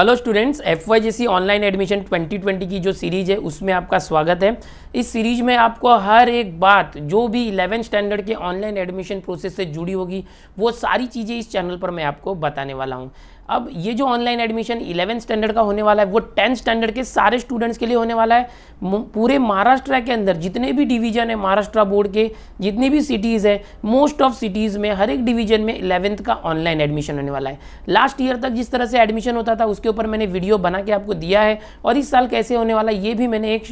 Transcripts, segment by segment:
Hello students F Y online admission 2020 की जो series है उसमें आपका स्वागत है इस सीरीज में आपको हर एक बात जो भी इलेवेंथ स्टैंडर्ड के ऑनलाइन एडमिशन प्रोसेस से जुड़ी होगी वो सारी चीज़ें इस चैनल पर मैं आपको बताने वाला हूँ अब ये जो ऑनलाइन एडमिशन इलेवन स्टैंडर्ड का होने वाला है वो टेंथ स्टैंडर्ड के सारे स्टूडेंट्स के लिए होने वाला है पूरे महाराष्ट्र के अंदर जितने भी डिवीजन है महाराष्ट्र बोर्ड के जितनी भी सिटीज़ है मोस्ट ऑफ सिटीज़ में हर एक डिवीजन में इलेवंथ का ऑनलाइन एडमिशन होने वाला है लास्ट ईयर तक जिस तरह से एडमिशन होता था उसके ऊपर मैंने वीडियो बना के आपको दिया है और इस साल कैसे होने वाला ये भी मैंने एक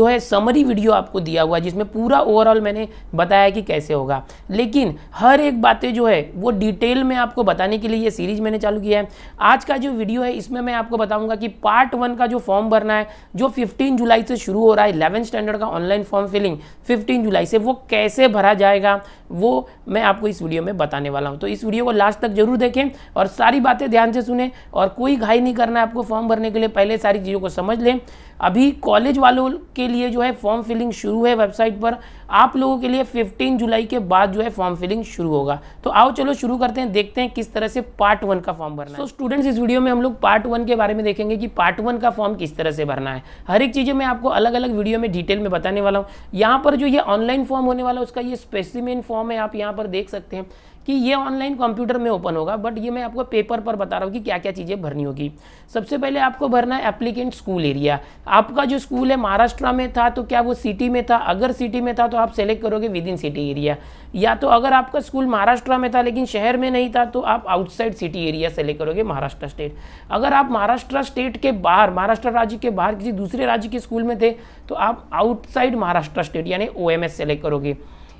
जो है समरी वीडियो आपको दिया हुआ जिसमें पूरा ओवरऑल मैंने बताया कि कैसे होगा लेकिन हर एक बातें जो है वो डिटेल में आपको बताने के लिए ये सीरीज मैंने चालू किया है आज का जो वीडियो है इसमें मैं आपको बताऊंगा कि पार्ट वन का जो फॉर्म भरना है जो 15 जुलाई से शुरू हो रहा है इलेवन स्टैंडर्ड का ऑनलाइन फॉर्म फिलिंग 15 जुलाई से वो कैसे भरा जाएगा वो मैं आपको इस वीडियो में बताने वाला हूँ तो इस वीडियो को लास्ट तक जरूर देखें और सारी बातें ध्यान से सुने और कोई घाई नहीं करना है आपको फॉर्म भरने के लिए पहले सारी चीज़ों को समझ लें अभी कॉलेज वालों के लिए जो है फॉर्म फिलिंग शुरू है वेबसाइट पर आप लोगों के लिए 15 जुलाई के बाद जो है फॉर्म फिलिंग शुरू होगा तो आओ चलो शुरू करते हैं देखते हैं किस तरह से पार्ट वन का फॉर्म भरना है तो so, स्टूडेंट्स इस वीडियो में हम लोग पार्ट वन के बारे में देखेंगे कि पार्ट वन का फॉर्म किस तरह से भरना है हर एक चीज़ें मैं आपको अलग अलग वीडियो में डिटेल में बताने वाला हूँ यहाँ पर जो ये ऑनलाइन फॉर्म होने वाला उसका ये स्पेसिमेन फॉर्म है आप यहाँ पर देख सकते हैं कि ये ऑनलाइन कंप्यूटर में ओपन होगा बट ये मैं आपको पेपर पर बता रहा हूँ कि क्या क्या चीज़ें भरनी होगी सबसे पहले आपको भरना है एप्लीकेंट स्कूल एरिया आपका जो स्कूल है महाराष्ट्र में था तो क्या वो सिटी में था अगर सिटी में था तो आप सेलेक्ट करोगे विद इन सिटी एरिया या तो अगर आपका स्कूल महाराष्ट्र में था लेकिन शहर में नहीं था तो आप आउटसाइड सिटी एरिया सेलेक्ट करोगे महाराष्ट्र स्टेट अगर आप महाराष्ट्र स्टेट के बाहर महाराष्ट्र राज्य के बाहर किसी दूसरे राज्य के स्कूल में थे तो आप आउटसाइड महाराष्ट्र स्टेट यानी ओ सेलेक्ट करोगे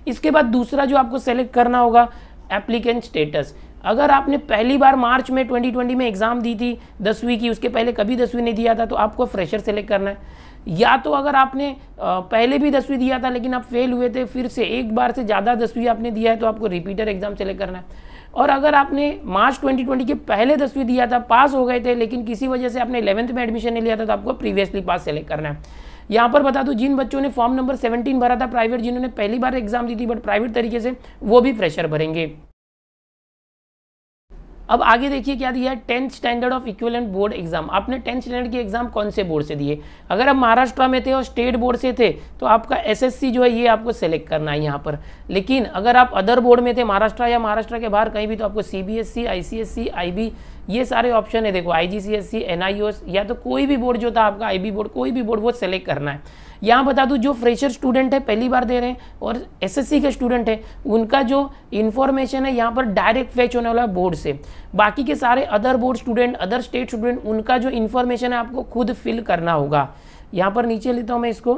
इसके बाद दूसरा जो आपको सेलेक्ट करना होगा एप्लीकेंट स्टेटस अगर आपने पहली बार मार्च में 2020 में एग्ज़ाम दी थी दसवीं की उसके पहले कभी दसवीं नहीं दिया था तो आपको फ्रेशर सेलेक्ट करना है या तो अगर आपने पहले भी दसवीं दिया था लेकिन आप फेल हुए थे फिर से एक बार से ज़्यादा दसवीं आपने दिया है तो आपको रिपीटर एग्ज़ाम सेलेक्ट करना है और अगर आपने मार्च 2020 के पहले दसवीं दिया था पास हो गए थे लेकिन किसी वजह से आपने इलेवंथ में एडमिशन नहीं लिया था तो आपको प्रीवियसली पास सेलेक्ट करना है यहाँ पर बता दूँ जिन बच्चों ने फॉर्म नंबर सेवनटीन भरा था प्राइवेट जिन्होंने पहली बार एग्जाम दी थी बट प्राइवेट तरीके से वो भी प्रेशर भरेंगे अब आगे देखिए क्या दिया है tenth standard of equivalent board exam आपने टेंथ स्टैंडर्ड के एग्जाम कौन से बोर्ड से दिए अगर आप महाराष्ट्र में थे और स्टेट बोर्ड से थे तो आपका एसएससी जो है ये आपको सेलेक्ट करना है यहाँ पर लेकिन अगर आप अदर बोर्ड में थे महाराष्ट्र या महाराष्ट्र के बाहर कहीं भी तो आपको C B S C I C S C I B ये सारे ऑप्शन है देखो I G C S C N I O S या तो कोई भी बोर्ड जो था आपका आई बी बोर्ड कोई भी बोर्ड वो सेलेक्ट करना है यहाँ बता दूँ जो फ्रेशर स्टूडेंट है पहली बार दे रहे हैं और एसएससी के स्टूडेंट है उनका जो इन्फॉर्मेशन है यहाँ पर डायरेक्ट फैच होने वाला है बोर्ड से बाकी के सारे other board student other state student उनका जो इन्फॉर्मेशन है आपको खुद फिल करना होगा यहाँ पर नीचे लेता हूँ मैं इसको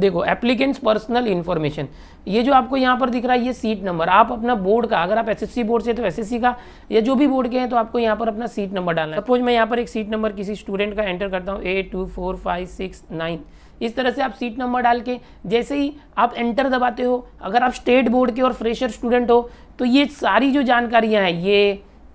देखो एप्लीकेंट्स पर्सनल इन्फॉर्मेशन ये जो आपको यहाँ पर दिख रहा है ये सीट नंबर आप अपना बोर्ड का अगर आप एसएससी बोर्ड से तो एसएससी का या जो भी बोर्ड के हैं तो आपको यहाँ पर अपना सीट नंबर डालना है सपोज मैं यहाँ पर एक सीट नंबर किसी स्टूडेंट का एंटर करता हूँ eight two four five six nine इस तरह से आप सीट नंबर डाल के जैसे ही आप एंटर दबाते हो अगर आप स्टेट बोर्ड के और फ्रेशर स्टूडेंट हो तो ये सारी जो जानकारियाँ हैं ये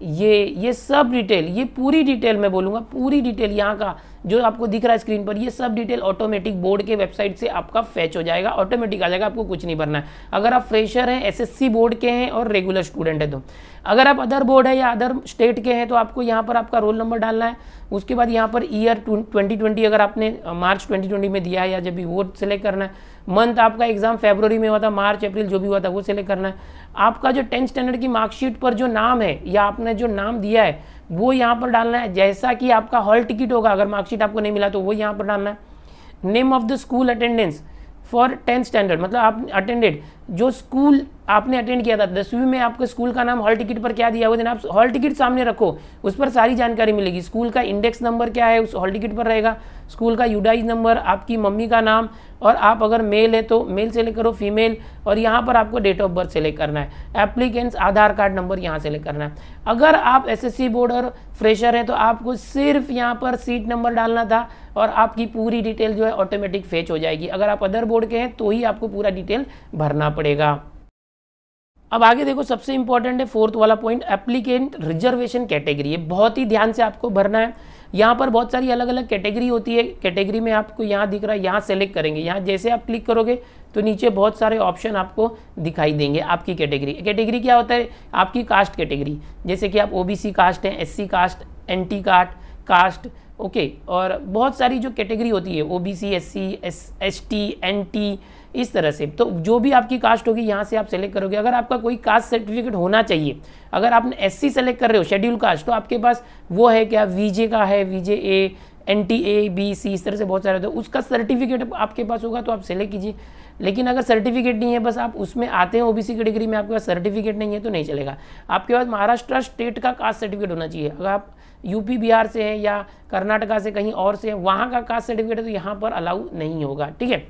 ये ये सब डिटेल ये पूरी डिटेल मैं बोलूँगा पूरी डिटेल यहाँ का जो आपको दिख रहा है स्क्रीन पर ये सब डिटेल ऑटोमेटिक बोर्ड के वेबसाइट से आपका फैच हो जाएगा ऑटोमेटिक आ जाएगा आपको कुछ नहीं भरना है अगर आप फ्रेशर हैं एसएससी बोर्ड के हैं और रेगुलर स्टूडेंट हैं तो अगर आप अदर बोर्ड है या अदर स्टेट के हैं तो आपको यहाँ पर आपका रोल नंबर डालना है उसके बाद यहाँ पर ईयर ट्वेंटी अगर आपने मार्च ट्वेंटी में दिया है या जब भी वो सिलेक्ट करना है मंथ आपका एग्ज़ाम फेब्रवरी में हुआ था मार्च अप्रैल जो भी हुआ था वो सिलेक्ट करना है आपका जो टेंथ स्टैंडर्ड की मार्कशीट पर जो नाम है या आपने जो नाम दिया है वो यहाँ पर डालना है जैसा कि आपका हॉल टिकट होगा अगर मार्कशीट आपको नहीं मिला तो वो यहाँ पर डालना है name of the school attendance for tenth standard मतलब आप अटेंडेड जो स्कूल आपने अटेंड किया था दसवीं में आपको स्कूल का नाम हॉल टिकट पर क्या दिया हुआ था आप हॉल टिकट सामने रखो उस पर सारी जानकारी मिलेगी स्कूल का इंडेक्स नंबर क्या है उस हॉल टिकट पर रहेगा स्कूल का यूडाइज नंबर आपकी मम्मी का नाम और आप अगर मेल है तो मेल सेलेक्ट करो फीमेल और यहाँ पर आपको डेट ऑफ बर्थ सेलेक्ट करना है एप्लीकेंट्स आधार कार्ड नंबर यहाँ सेलेक्ट करना है अगर आप सी बोर्ड और फ्रेशर हैं तो आपको सिर्फ यहाँ पर सीट नंबर डालना था और आपकी पूरी डिटेल जो है ऑटोमेटिक फेच हो जाएगी अगर आप अदर बोर्ड के हैं तो ही आपको पूरा डिटेल भरना पड़ेगा अब आगे देखो सबसे इंपॉर्टेंट है फोर्थ वाला पॉइंट एप्लीकेंट रिजर्वेशन कैटेगरी है बहुत ही ध्यान से आपको भरना है यहाँ पर बहुत सारी अलग अलग कैटेगरी होती है कैटेगरी में आपको यहाँ दिख रहा है यहाँ सेलेक्ट करेंगे यहाँ जैसे आप क्लिक करोगे तो नीचे बहुत सारे ऑप्शन आपको दिखाई देंगे आपकी कैटेगरी कैटेगरी क्या होता है आपकी कास्ट कैटेगरी जैसे कि आप ओबीसी कास्ट हैं SC caste N caste caste okay okay, और बहुत सारी जो कैटेगरी होती है O B C S C S S T N T इस तरह से तो जो भी आपकी कास्ट होगी यहाँ से आप सेलेक्ट करोगे अगर आपका कोई कास्ट सर्टिफिकेट होना चाहिए अगर आपने एस सी सेलेक्ट कर रहे हो शेड्यूल कास्ट तो आपके पास वो है क्या वीजे का है VJ A N T A B C इस तरह से बहुत सारे होते हैं उसका सर्टिफिकेट आपके पास होगा तो आप सेलेक्ट कीजिए लेकिन अगर सर्टिफिकेट नहीं है बस आप उसमें आते हैं ओबीसी कैटेगरी में आपके पास सर्टिफिकेट नहीं है तो नहीं चलेगा आपके पास महाराष्ट्र स्टेट का कास्ट सर्टिफिकेट होना चाहिए अगर आप यूपी बिहार से हैं या कर्नाटका से कहीं और से हैं वहाँ का कास्ट सर्टिफिकेट है तो यहाँ पर अलाउ नहीं होगा ठीक है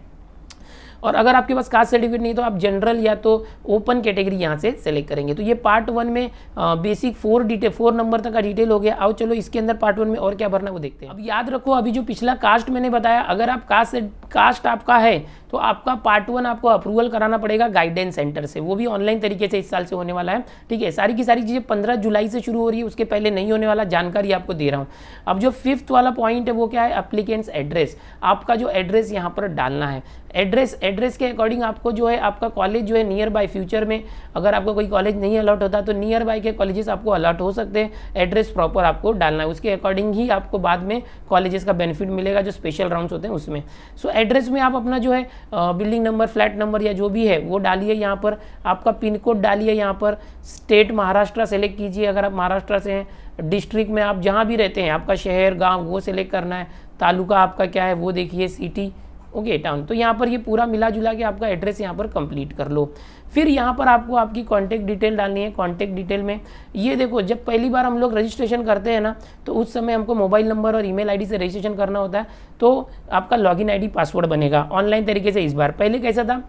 और अगर आपके पास कास्ट सर्टिफिकेट नहीं तो आप जनरल या तो ओपन कैटेगरी यहाँ से सेलेक्ट करेंगे तो ये पार्ट वन में आ, basic four detail four number तक का डिटेल हो गया आओ चलो इसके अंदर पार्ट वन में और क्या भरना वो देखते हैं अब याद रखो अभी जो पिछला कास्ट मैंने बताया अगर आप कास्ट कास्ट आपका है तो आपका पार्ट वन आपको अप्रूवल कराना पड़ेगा गाइडेंस सेंटर से वो भी ऑनलाइन तरीके से इस साल से होने वाला है ठीक है सारी की सारी चीज़ें पंद्रह जुलाई से शुरू हो रही है उसके पहले नहीं होने वाला जानकारी आपको दे रहा हूँ अब जो फिफ्थ वाला पॉइंट है वो क्या है अप्लीकेंट्स एड्रेस आपका जो एड्रेस यहाँ पर डालना है एड्रेस एड्रेस के अकॉर्डिंग आपको जो है आपका कॉलेज जो है नियर बाय फ्यूचर में अगर आपको कोई कॉलेज नहीं अलॉट होता तो नियर बाय के कॉलेजेस आपको अलॉट हो सकते हैं एड्रेस प्रॉपर आपको डालना है उसके अकॉर्डिंग ही आपको बाद में कॉलेजेस का बेनिफिट मिलेगा जो स्पेशल राउंड्स होते हैं उसमें सो so, एड्रेस में आप अपना जो है बिल्डिंग नंबर फ्लैट नंबर या जो भी है वो डालिए यहाँ पर आपका पिन कोड डालिए यहाँ पर स्टेट महाराष्ट्र सेलेक्ट कीजिए अगर आप महाराष्ट्र से हैं डिस्ट्रिक्ट में आप जहाँ भी रहते हैं आपका शहर गाँव वो सेलेक्ट करना है तालुका आपका क्या है वो देखिए सिटी ओके टाउन तो यहाँ पर ये पूरा मिला जुला के आपका एड्रेस यहाँ पर कंप्लीट कर लो फिर यहाँ पर आपको आपकी कॉन्टैक्ट डिटेल डालनी है कॉन्टैक्ट डिटेल में ये देखो जब पहली बार हम लोग रजिस्ट्रेशन करते हैं ना तो उस समय हमको मोबाइल नंबर और ईमेल आईडी से रजिस्ट्रेशन करना होता है तो आपका लॉगिन आईडी पासवर्ड बनेगा ऑनलाइन तरीके से इस बार पहले कैसा था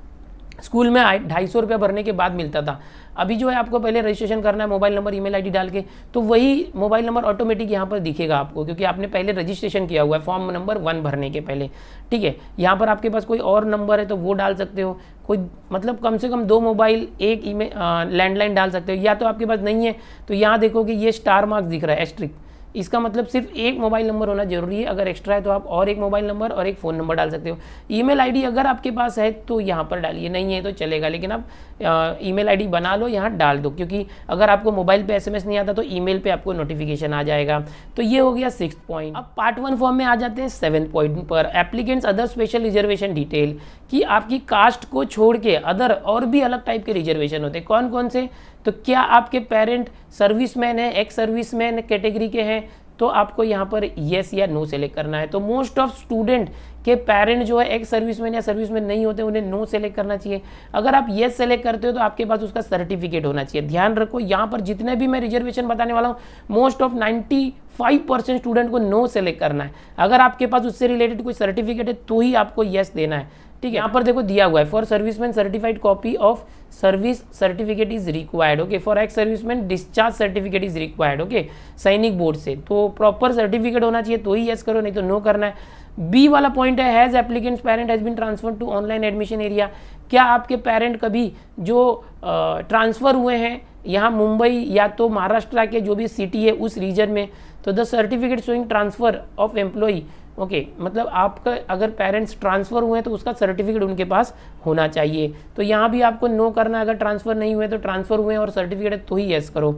स्कूल में ढाई सौ रुपया भरने के बाद मिलता था अभी जो है आपको पहले रजिस्ट्रेशन करना है मोबाइल नंबर ईमेल आईडी डाल के तो वही मोबाइल नंबर ऑटोमेटिक यहाँ पर दिखेगा आपको क्योंकि आपने पहले रजिस्ट्रेशन किया हुआ है फॉर्म नंबर वन भरने के पहले ठीक है यहाँ पर आपके पास कोई और नंबर है तो वो डाल सकते हो कोई मतलब कम से कम दो मोबाइल एक ईमेल लैंडलाइन डाल सकते हो या तो आपके पास नहीं है तो यहाँ देखो कि ये स्टार मार्क्स दिख रहा है एस्ट्रिक इसका मतलब सिर्फ एक मोबाइल नंबर होना जरूरी है अगर एक्स्ट्रा है तो आप और एक मोबाइल नंबर और एक फ़ोन नंबर डाल सकते हो ईमेल आईडी अगर आपके पास है तो यहाँ पर डालिए नहीं है तो चलेगा लेकिन आप ईमेल आईडी बना लो यहाँ डाल दो क्योंकि अगर आपको मोबाइल पे एसएमएस नहीं आता तो ईमेल पे आपको नोटिफिकेशन आ जाएगा तो ये हो गया सिक्स पॉइंट अब पार्ट वन फॉर्म में आ जाते हैं सेवन पॉइंट पर applicants other special reservation detail कि आपकी कास्ट को छोड़ के अदर और भी अलग टाइप के रिजर्वेशन होते हैं कौन कौन से तो क्या आपके पेरेंट सर्विसमैन है एक्स सर्विसमैन कैटेगरी के हैं तो आपको यहाँ पर येस या नो सेलेक्ट करना है तो मोस्ट ऑफ स्टूडेंट के पेरेंट जो है एक्स सर्विसमैन या सर्विसमैन नहीं होते उन्हें नो सेलेक्ट करना चाहिए अगर आप येस सेलेक्ट करते हो तो आपके पास उसका सर्टिफिकेट होना चाहिए ध्यान रखो यहाँ पर जितने भी मैं रिजर्वेशन बताने वाला हूँ most of ninety five percent student को नो सेलेक्ट करना है अगर आपके पास उससे रिलेटेड कोई सर्टिफिकेट है तो ही आपको येस देना है ठीक है यहाँ पर देखो दिया हुआ है for serviceman certified copy of service certificate is required okay for ex serviceman discharge certificate is required okay सैनिक बोर्ड से तो प्रॉपर सर्टिफिकेट होना चाहिए तो ही येस करो नहीं तो नो करना है बी वाला पॉइंट है has applicants parent has been transfer to online admission area क्या आपके पेरेंट कभी जो ट्रांसफ़र हुए हैं यहाँ मुंबई या तो महाराष्ट्र के जो भी सिटी है उस रीजन में तो the certificate showing transfer of employee okay मतलब आपका अगर पेरेंट्स ट्रांसफ़र हुए हैं तो उसका सर्टिफिकेट उनके पास होना चाहिए तो यहाँ भी आपको नो करना अगर ट्रांसफ़र नहीं हुए तो ट्रांसफ़र हुए और सर्टिफिकेट है तो ही येस करो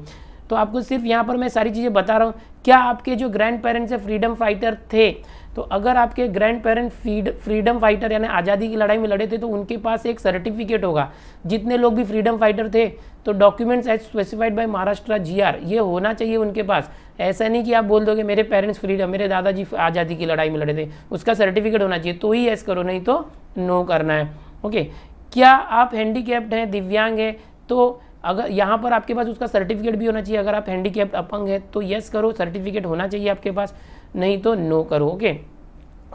तो आपको सिर्फ यहाँ पर मैं सारी चीज़ें बता रहा हूँ क्या आपके जो ग्रैंड पेरेंट्स हैं फ्रीडम फाइटर थे तो अगर आपके grand parent feed freedom fighter यानी आज़ादी की लड़ाई में लड़े थे तो उनके पास एक सर्टिफिकेट होगा जितने लोग भी फ्रीडम फाइटर थे तो documents as specified by Maharashtra GR ये होना चाहिए उनके पास ऐसा नहीं कि आप बोल दोगे मेरे पेरेंट्स फ्रीडम मेरे दादाजी आज़ादी की लड़ाई में लड़े थे उसका सर्टिफिकेट होना चाहिए तो ही ऐस करो नहीं तो नो करना है ओके क्या आप हैंडीकैप्ड हैं दिव्यांग हैं तो अगर यहाँ पर आपके पास उसका सर्टिफिकेट भी होना चाहिए अगर आप हैंडीकेप्ट अपंग है तो येस करो सर्टिफिकेट होना चाहिए आपके पास नहीं तो नो करो ओके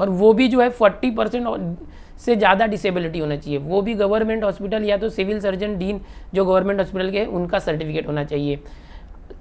और वो भी जो है फोर्टी परसेंट से ज़्यादा डिसेबिलिटी होना चाहिए वो भी गवर्नमेंट हॉस्पिटल या तो सिविल सर्जन डीन जो गवर्नमेंट हॉस्पिटल के उनका सर्टिफिकेट होना चाहिए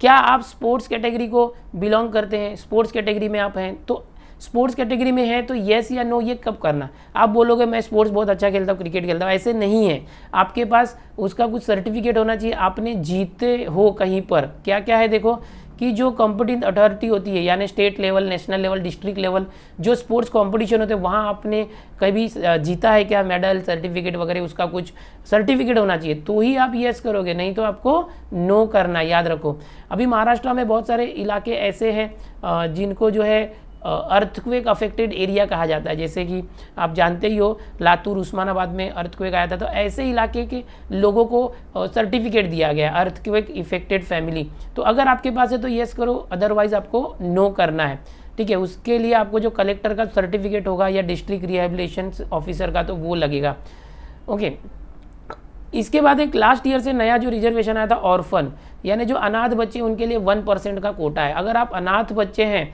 क्या आप स्पोर्ट्स कैटेगरी को बिलोंग करते हैं स्पोर्ट्स कैटेगरी में आप हैं तो स्पोर्ट्स कैटेगरी में है तो येस या नो ये कब करना आप बोलोगे मैं स्पोर्ट्स बहुत अच्छा खेलता हूँ क्रिकेट खेलता हूँ ऐसे नहीं है आपके पास उसका कुछ सर्टिफिकेट होना चाहिए आपने जीते हो कहीं पर क्या क्या है देखो कि जो कॉम्पिटिव अथॉरिटी होती है यानी state level national level district level जो स्पोर्ट्स कॉम्पिटिशन होते हैं वहाँ आपने कभी जीता है क्या मेडल सर्टिफिकेट वगैरह उसका कुछ सर्टिफिकेट होना चाहिए तो ही आप येस करोगे नहीं तो आपको नो करना याद रखो अभी महाराष्ट्र में बहुत सारे इलाके ऐसे हैं जिनको जो है अर्थक्वेक अफेक्टेड एरिया कहा जाता है जैसे कि आप जानते ही हो लातूर उस्मानाबाद में अर्थक्वेक आया था तो ऐसे इलाके के लोगों को सर्टिफिकेट दिया गया है अर्थक्वेक इफेक्टेड फैमिली तो अगर आपके पास है तो येस करो अदरवाइज़ आपको नो करना है ठीक है उसके लिए आपको जो कलेक्टर का सर्टिफिकेट होगा या डिस्ट्रिक्ट रिहेबलेशन ऑफिसर का तो वो लगेगा ओके इसके बाद एक लास्ट ईयर से नया जो रिजर्वेशन आया था ऑर्फन यानी जो अनाथ बच्चे उनके लिए वन परसेंट का कोटा है अगर आप अनाथ बच्चे हैं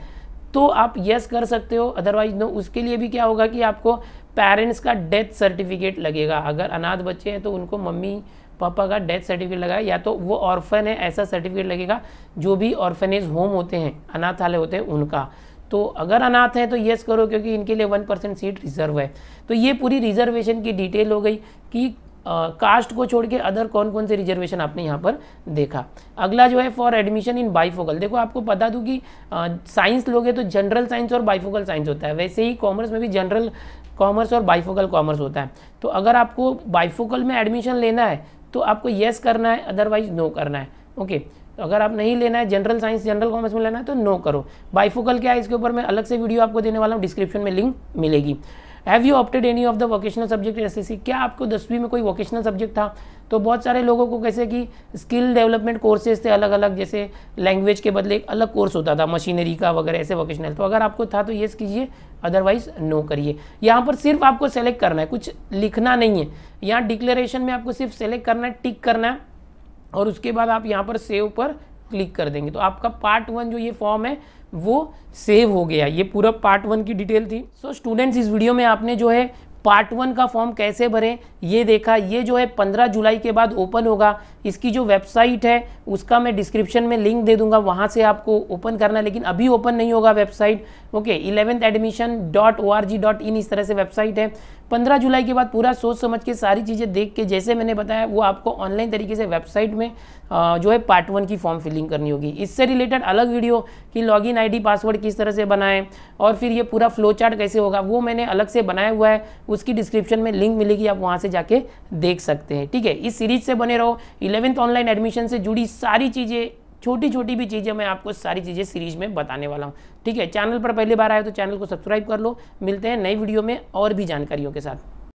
तो आप यस कर सकते हो अदरवाइज नो उसके लिए भी क्या होगा कि आपको पेरेंट्स का डेथ सर्टिफिकेट लगेगा अगर अनाथ बच्चे हैं तो उनको मम्मी पापा का डेथ सर्टिफिकेट लगाए या तो वो ऑर्फन है ऐसा सर्टिफिकेट लगेगा जो भी ऑर्फनेज होम होते हैं अनाथालय होते हैं उनका तो अगर अनाथ हैं तो यस करो क्योंकि इनके लिए वन परसेंट सीट रिजर्व है तो ये पूरी रिजर्वेशन की डिटेल हो गई कि कास्ट को छोड़ के अदर कौन कौन से रिजर्वेशन आपने यहाँ पर देखा अगला जो है फॉर एडमिशन इन बाईफोकल देखो आपको बता दूँ तो कि साइंस लोगे तो जनरल साइंस और बाइफोकल साइंस होता है वैसे ही कॉमर्स में भी जनरल कॉमर्स और बाइफोकल कॉमर्स होता है तो अगर आपको बाइफोकल में एडमिशन लेना है तो आपको येस करना है अदरवाइज नो करना है ओके okay. अगर आप नहीं लेना है जनरल साइंस जनरल कॉमर्स में लेना है तो नो करो बाईफोकल क्या है इसके ऊपर मैं अलग से वीडियो आपको देने वाला हूँ डिस्क्रिप्शन में लिंक मिलेगी have you opted any of the vocational subject C क्या आपको दसवीं में कोई वोकेशनल सब्जेक्ट था तो बहुत सारे लोगों को कैसे कि स्किल डेवलपमेंट कोर्सेज थे अलग अलग जैसे लैंग्वेज के बदले एक अलग कोर्स होता था मशीनरी का वगैरह ऐसे वोकेशनल तो अगर आपको था तो येस कीजिए अदरवाइज नो करिए यहाँ पर सिर्फ आपको सेलेक्ट करना है कुछ लिखना नहीं है यहाँ डिक्लेरेशन में आपको सिर्फ सेलेक्ट करना है टिक करना है और उसके बाद आप यहाँ पर सेव पर क्लिक कर देंगे तो आपका पार्ट वन जो ये फॉर्म है वो सेव हो गया ये पूरा पार्ट वन की डिटेल थी सो so, स्टूडेंट्स इस वीडियो में आपने जो है पार्ट वन का फॉर्म कैसे भरें ये देखा ये जो है पंद्रह जुलाई के बाद ओपन होगा इसकी जो वेबसाइट है उसका मैं डिस्क्रिप्शन में लिंक दे दूंगा वहाँ से आपको ओपन करना है लेकिन अभी ओपन नहीं होगा website okay eleventh admission dot O R G dot in इस तरह से वेबसाइट है पंद्रह जुलाई के बाद पूरा सोच समझ के सारी चीज़ें देख के जैसे मैंने बताया वो आपको ऑनलाइन तरीके से वेबसाइट में जो है पार्ट वन की फॉर्म फिलिंग करनी होगी इससे रिलेटेड अलग वीडियो कि लॉगिन आईडी पासवर्ड किस तरह से बनाएं और फिर ये पूरा फ्लो चार्ट कैसे होगा वो मैंने अलग से बनाया हुआ है उसकी डिस्क्रिप्शन में लिंक मिलेगी आप वहाँ से जाके देख सकते हैं ठीक है इस सीरीज से बने रहो इलेवेंथ ऑनलाइन एडमिशन से जुड़ी सारी चीज़ें छोटी छोटी भी चीज़ें मैं आपको सारी चीज़ें सीरीज में बताने वाला हूँ ठीक है चैनल पर पहली बार आए तो चैनल को सब्सक्राइब कर लो मिलते हैं नई वीडियो में और भी जानकारियों के साथ